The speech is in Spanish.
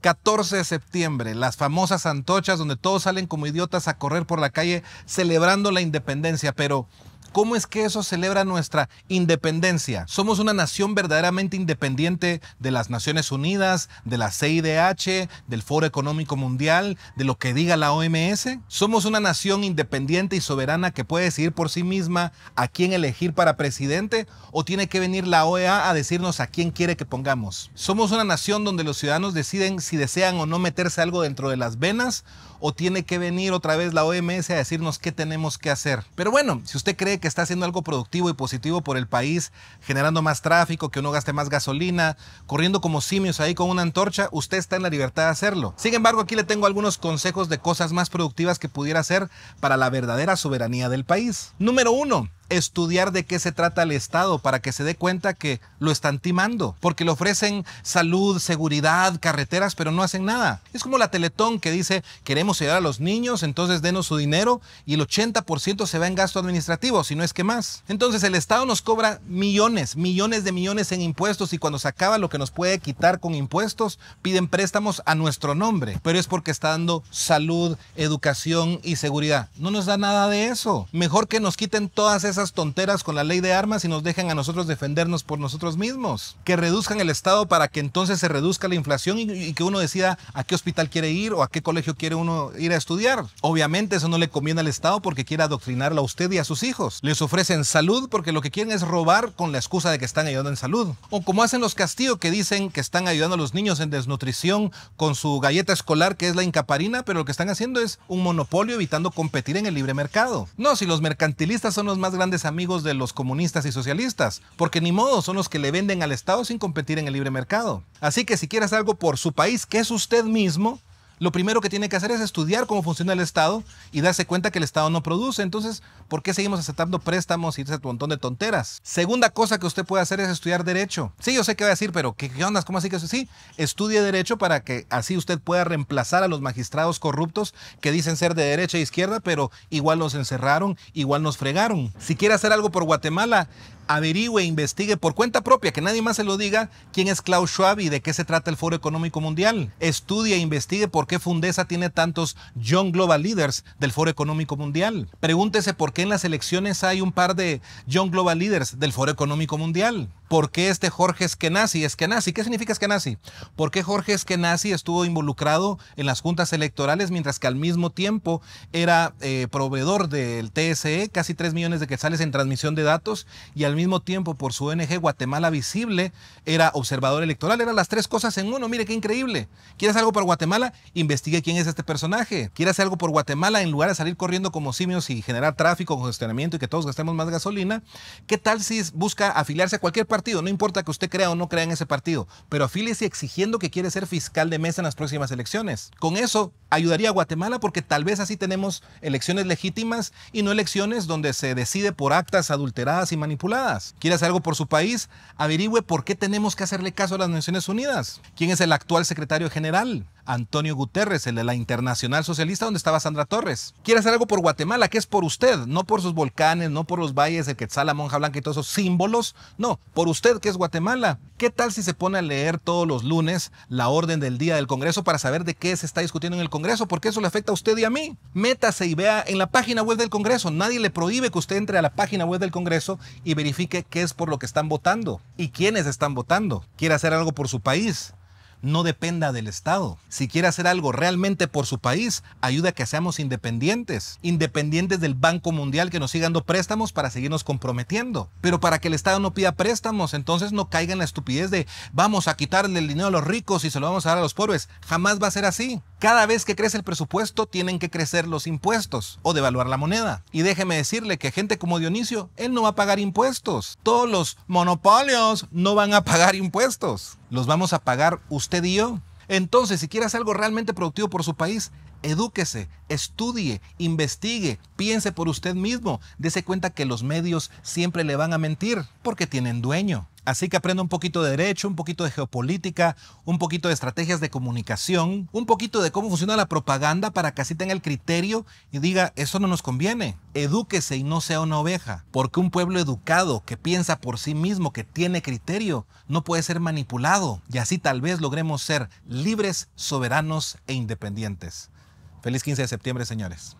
14 de septiembre, las famosas antochas donde todos salen como idiotas a correr por la calle celebrando la independencia, pero ¿Cómo es que eso celebra nuestra independencia? Somos una nación verdaderamente independiente de las Naciones Unidas, de la CIDH, del Foro Económico Mundial, de lo que diga la OMS. Somos una nación independiente y soberana que puede decidir por sí misma a quién elegir para presidente o tiene que venir la OEA a decirnos a quién quiere que pongamos. Somos una nación donde los ciudadanos deciden si desean o no meterse algo dentro de las venas o tiene que venir otra vez la OMS a decirnos qué tenemos que hacer. Pero bueno, si usted cree que está haciendo algo productivo y positivo por el país, generando más tráfico, que uno gaste más gasolina, corriendo como simios ahí con una antorcha, usted está en la libertad de hacerlo. Sin embargo, aquí le tengo algunos consejos de cosas más productivas que pudiera hacer para la verdadera soberanía del país. Número uno, estudiar de qué se trata el Estado para que se dé cuenta que lo están timando, porque le ofrecen salud, seguridad, carreteras, pero no hacen nada. Es como la Teletón que dice, queremos ayudar a los niños, entonces denos su dinero y el 80% se va en gasto administrativo, si no es que más. Entonces el Estado nos cobra millones, millones de millones en impuestos y cuando se acaba lo que nos puede quitar con impuestos, piden préstamos a nuestro nombre, pero es porque está dando salud, educación y seguridad. No nos da nada de eso. Mejor que nos quiten todas esas tonteras con la ley de armas y nos dejan a nosotros defendernos por nosotros mismos. Que reduzcan el Estado para que entonces se reduzca la inflación y, que uno decida a qué hospital quiere ir o a qué colegio quiere uno ir a estudiar. Obviamente eso no le conviene al Estado porque quiere adoctrinarlo a usted y a sus hijos. Les ofrecen salud porque lo que quieren es robar con la excusa de que están ayudando en salud. O como hacen los Castillo que dicen que están ayudando a los niños en desnutrición con su galleta escolar que es la incaparina, pero lo que están haciendo es un monopolio evitando competir en el libre mercado. No, si los mercantilistas son los más grandes grandes amigos de los comunistas y socialistas, porque ni modo son los que le venden al Estado sin competir en el libre mercado. Así que si quieres algo por su país, que es usted mismo, lo primero que tiene que hacer es estudiar cómo funciona el Estado y darse cuenta que el Estado no produce. Entonces, ¿por qué seguimos aceptando préstamos y ese montón de tonteras? Segunda cosa que usted puede hacer es estudiar derecho. Sí, yo sé qué va a decir, pero ¿qué, onda? ¿Cómo así que eso? Sí, estudie derecho para que así usted pueda reemplazar a los magistrados corruptos que dicen ser de derecha e izquierda, pero igual nos encerraron, igual nos fregaron. Si quiere hacer algo por Guatemala, averigüe, e investigue por cuenta propia, que nadie más se lo diga, quién es Klaus Schwab y de qué se trata el Foro Económico Mundial. Estudie e investigue por qué Fundesa tiene tantos Young Global Leaders del Foro Económico Mundial. Pregúntese por qué en las elecciones hay un par de Young Global Leaders del Foro Económico Mundial. ¿Por qué este Jorge Eskenazi? Eskenazi, ¿qué significa Eskenazi? ¿Por qué Jorge Eskenazi estuvo involucrado en las juntas electorales mientras que al mismo tiempo era eh, proveedor del TSE, casi 3 millones de quetzales en transmisión de datos, y al mismo tiempo por su ONG Guatemala Visible era observador electoral? Eran las tres cosas en uno, mire qué increíble. ¿Quieres algo para Guatemala? Investigue quién es este personaje. ¿Quieres algo por Guatemala en lugar de salir corriendo como simios y generar tráfico, congestionamiento y que todos gastemos más gasolina? ¿Qué tal si busca afiliarse a cualquier partido? no importa que usted crea o no crea en ese partido, pero y exigiendo que quiere ser fiscal de mesa en las próximas elecciones. Con eso ayudaría a Guatemala porque tal vez así tenemos elecciones legítimas y no elecciones donde se decide por actas adulteradas y manipuladas. ¿Quiere hacer algo por su país? Averigüe por qué tenemos que hacerle caso a las Naciones Unidas. ¿Quién es el actual secretario general? Antonio Guterres, el de la Internacional Socialista, donde estaba Sandra Torres. Quiere hacer algo por Guatemala, que es por usted, no por sus volcanes, no por los valles, de Quetzal, la Monja Blanca y todos esos símbolos. No, por usted, que es Guatemala. ¿Qué tal si se pone a leer todos los lunes la orden del día del Congreso para saber de qué se está discutiendo en el Congreso? Porque eso le afecta a usted y a mí. Métase y vea en la página web del Congreso. Nadie le prohíbe que usted entre a la página web del Congreso y verifique qué es por lo que están votando y quiénes están votando. Quiere hacer algo por su país no dependa del Estado. Si quiere hacer algo realmente por su país, ayuda a que seamos independientes, independientes del Banco Mundial que nos siga dando préstamos para seguirnos comprometiendo. Pero para que el Estado no pida préstamos, entonces no caiga en la estupidez de vamos a quitarle el dinero a los ricos y se lo vamos a dar a los pobres. Jamás va a ser así. Cada vez que crece el presupuesto, tienen que crecer los impuestos o devaluar la moneda. Y déjeme decirle que gente como Dionisio, él no va a pagar impuestos. Todos los monopolios no van a pagar impuestos los vamos a pagar usted y yo. Entonces, si quiere algo realmente productivo por su país, edúquese, estudie, investigue, piense por usted mismo, dese cuenta que los medios siempre le van a mentir porque tienen dueño. Así que aprenda un poquito de derecho, un poquito de geopolítica, un poquito de estrategias de comunicación, un poquito de cómo funciona la propaganda para que así tenga el criterio y diga, eso no nos conviene. Edúquese y no sea una oveja, porque un pueblo educado que piensa por sí mismo, que tiene criterio, no puede ser manipulado y así tal vez logremos ser libres, soberanos e independientes. Feliz 15 de septiembre, señores.